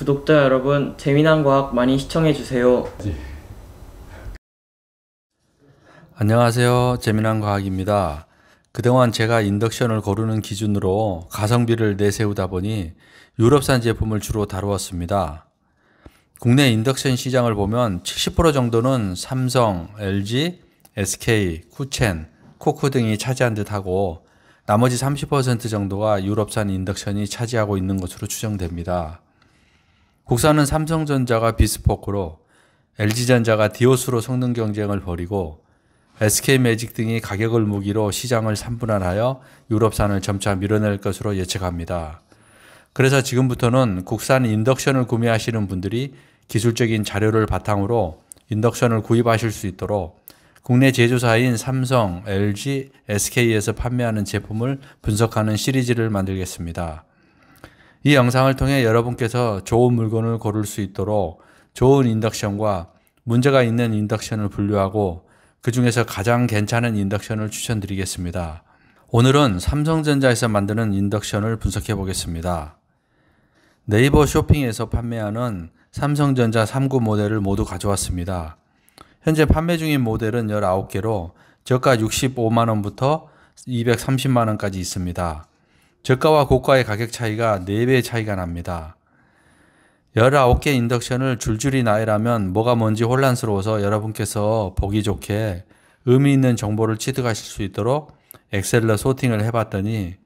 구독자 여러분 재미난 과학 많이 시청해 주세요. 네. 안녕하세요. 재미난 과학입니다. 그동안 제가 인덕션을 고르는 기준으로 가성비를 내세우다 보니 유럽산 제품을 주로 다루었습니다. 국내 인덕션 시장을 보면 70% 정도는 삼성, LG, SK, 쿠첸, 코크 등이 차지한 듯하고 나머지 30% 정도가 유럽산 인덕션이 차지하고 있는 것으로 추정됩니다. 국산은 삼성전자가 비스포크로 LG전자가 디오스로 성능 경쟁을 벌이고 SK매직 등이 가격을 무기로 시장을 3분할하여 유럽산을 점차 밀어낼 것으로 예측합니다. 그래서 지금부터는 국산 인덕션을 구매하시는 분들이 기술적인 자료를 바탕으로 인덕션을 구입하실 수 있도록 국내 제조사인 삼성, LG, SK에서 판매하는 제품을 분석하는 시리즈를 만들겠습니다. 이 영상을 통해 여러분께서 좋은 물건을 고를 수 있도록 좋은 인덕션과 문제가 있는 인덕션을 분류하고 그 중에서 가장 괜찮은 인덕션을 추천드리겠습니다. 오늘은 삼성전자에서 만드는 인덕션을 분석해 보겠습니다. 네이버 쇼핑에서 판매하는 삼성전자 3구 모델을 모두 가져왔습니다. 현재 판매 중인 모델은 19개로 저가 65만원부터 230만원까지 있습니다. 저가와 고가의 가격 차이가 4배 차이가 납니다. 19개 인덕션을 줄줄이 나열하면 뭐가 뭔지 혼란스러워서 여러분께서 보기 좋게 의미 있는 정보를 취득하실 수 있도록 엑셀로 소팅을 해봤더니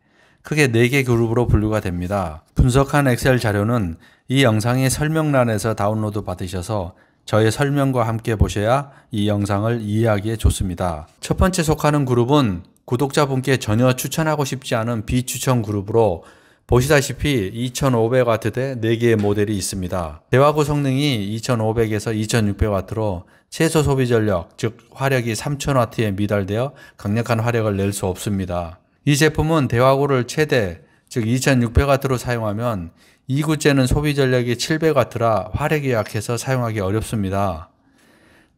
크게 4개 그룹으로 분류가 됩니다. 분석한 엑셀 자료는 이 영상의 설명란에서 다운로드 받으셔서 저의 설명과 함께 보셔야 이 영상을 이해하기에 좋습니다. 첫 번째 속하는 그룹은 구독자분께 전혀 추천하고 싶지 않은 비추천 그룹으로 보시다시피 2500W 대 4개의 모델이 있습니다. 대화구 성능이 2500에서 2600W로 최소 소비 전력, 즉 화력이 3000W에 미달되어 강력한 화력을 낼 수 없습니다. 이 제품은 대화구를 최대, 즉 2600W로 사용하면 2구째는 소비 전력이 700W라 화력이 약해서 사용하기 어렵습니다.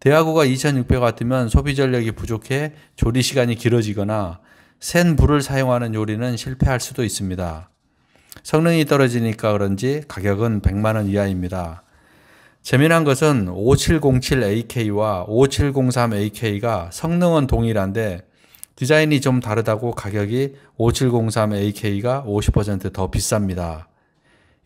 대하구가2600 같으면 소비 전력이 부족해 조리 시간이 길어지거나 센 불을 사용하는 요리는 실패할 수도 있습니다. 성능이 떨어지니까 그런지 가격은 100만 원 이하입니다. 재미난 것은 5707AK와 5703AK가 성능은 동일한데 디자인이 좀 다르다고 가격이 5703AK가 50%더 비쌉니다.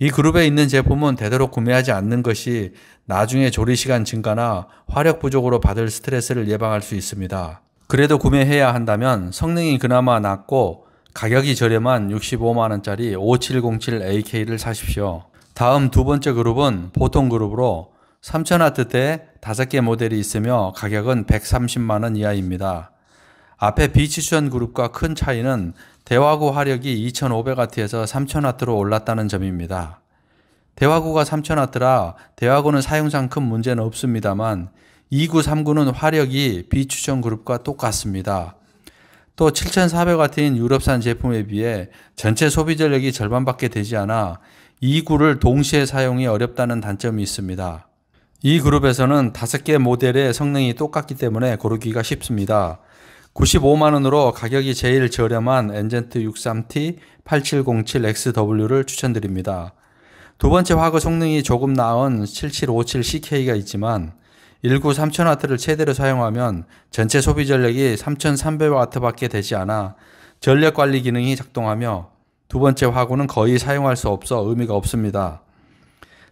이 그룹에 있는 제품은 되도록 구매하지 않는 것이 나중에 조리 시간 증가나 화력 부족으로 받을 스트레스를 예방할 수 있습니다. 그래도 구매해야 한다면 성능이 그나마 낮고 가격이 저렴한 65만원짜리 5707AK를 사십시오. 다음 두 번째 그룹은 보통 그룹으로 3000W대 5개 모델이 있으며 가격은 130만원 이하입니다. 앞에 비치션 그룹과 큰 차이는 대화구 화력이 2500W에서 3000W로 올랐다는 점입니다. 대화구가 3000W라 대화구는 사용상 큰 문제는 없습니다만 2구, 3구는 화력이 비추천 그룹과 똑같습니다. 또 7400W인 유럽산 제품에 비해 전체 소비 전력이 절반밖에 되지 않아 2구를 동시에 사용이 어렵다는 단점이 있습니다. 이 그룹에서는 5개 모델의 성능이 똑같기 때문에 고르기가 쉽습니다. 95만 원으로 가격이 제일 저렴한 엔젠트 63T 8707XW를 추천드립니다. 두 번째 화구 성능이 조금 나은 7757CK가 있지만 1구 3000W를 최대로 사용하면 전체 소비 전력이 3300W밖에 되지 않아 전력 관리 기능이 작동하며 두 번째 화구는 거의 사용할 수 없어 의미가 없습니다.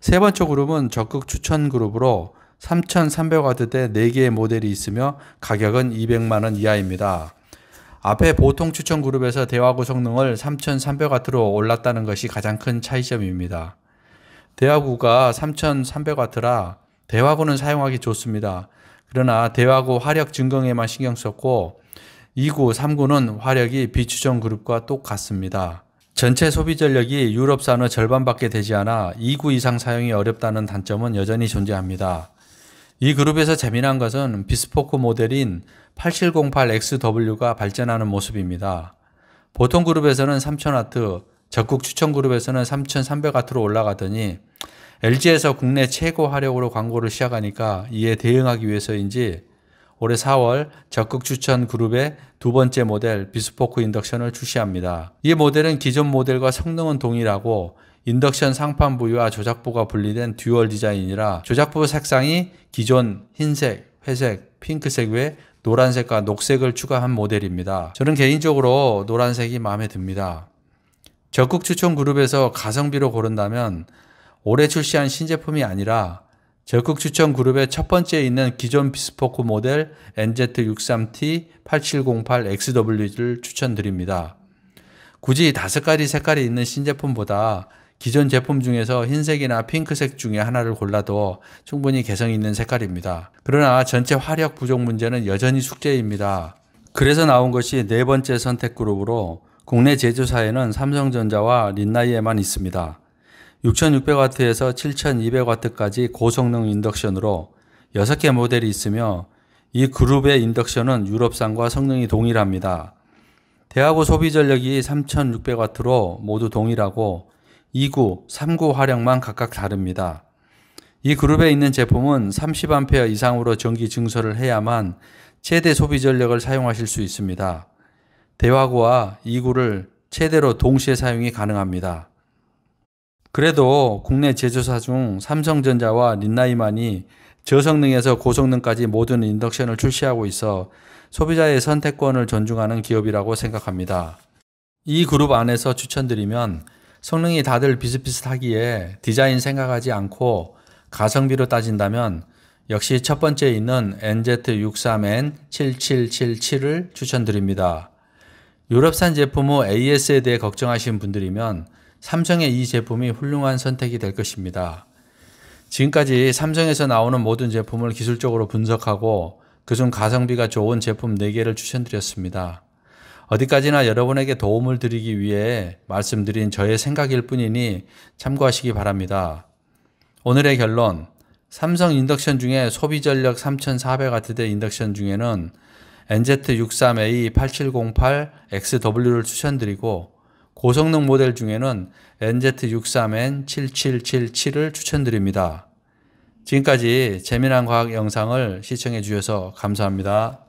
세 번째 그룹은 적극 추천 그룹으로 3 3 0 0와트대 4개의 모델이 있으며 가격은 200만원 이하입니다. 앞에 보통 추천 그룹에서 대화구 성능을 3 3 0 0와트로 올랐다는 것이 가장 큰 차이점입니다. 대화구가 3 3 0 0와트라 대화구는 사용하기 좋습니다. 그러나 대화구 화력 증강에만 신경 썼고 2구, 3구는 화력이 비추천 그룹과 똑같습니다. 전체 소비 전력이 유럽산의 절반밖에 되지 않아 2구 이상 사용이 어렵다는 단점은 여전히 존재합니다. 이 그룹에서 재미난 것은 비스포크 모델인 8708XW가 발전하는 모습입니다. 보통 그룹에서는 3000W, 적극 추천 그룹에서는 3300W로 올라가더니 LG에서 국내 최고 화력으로 광고를 시작하니까 이에 대응하기 위해서인지 올해 4월 적극 추천 그룹의 두 번째 모델 비스포크 인덕션을 출시합니다. 이 모델은 기존 모델과 성능은 동일하고 인덕션 상판 부위와 조작부가 분리된 듀얼 디자인이라 조작부 색상이 기존 흰색, 회색, 핑크색 외 노란색과 녹색을 추가한 모델입니다. 저는 개인적으로 노란색이 마음에 듭니다. 적극 추천 그룹에서 가성비로 고른다면 올해 출시한 신제품이 아니라 적극 추천 그룹의 첫 번째에 있는 기존 비스포크 모델 NZ63T 8708XW를 추천드립니다. 굳이 다섯 가지 색깔이 있는 신제품보다 기존 제품 중에서 흰색이나 핑크색 중에 하나를 골라도 충분히 개성 있는 색깔입니다. 그러나 전체 화력 부족 문제는 여전히 숙제입니다. 그래서 나온 것이 네 번째 선택 그룹으로 국내 제조사에는 삼성전자와 린나이에만 있습니다. 6600W에서 7200W까지 고성능 인덕션으로 6개 모델이 있으며 이 그룹의 인덕션은 유럽산과 성능이 동일합니다. 대하고 소비 전력이 3600W로 모두 동일하고 2구, 3구 화력만 각각 다릅니다. 이 그룹에 있는 제품은 30A 이상으로 전기 증설을 해야만 최대 소비 전력을 사용하실 수 있습니다. 대화구와 2구를 최대로 동시에 사용이 가능합니다. 그래도 국내 제조사 중 삼성전자와 린나이만이 저성능에서 고성능까지 모든 인덕션을 출시하고 있어 소비자의 선택권을 존중하는 기업이라고 생각합니다. 이 그룹 안에서 추천드리면 성능이 다들 비슷비슷하기에 디자인 생각하지 않고 가성비로 따진다면 역시 첫 번째 있는 NZ63N 7777을 추천드립니다. 유럽산 제품 후 AS에 대해 걱정하신 분들이면 삼성의 이 제품이 훌륭한 선택이 될 것입니다. 지금까지 삼성에서 나오는 모든 제품을 기술적으로 분석하고 그중 가성비가 좋은 제품 4개를 추천드렸습니다. 어디까지나 여러분에게 도움을 드리기 위해 말씀드린 저의 생각일 뿐이니 참고하시기 바랍니다. 오늘의 결론. 삼성 인덕션 중에 소비 전력 3400W대 인덕션 중에는 NZ63A8708XW를 추천드리고 고성능 모델 중에는 NZ63N7777을 추천드립니다. 지금까지 재미난 과학 영상을 시청해 주셔서 감사합니다.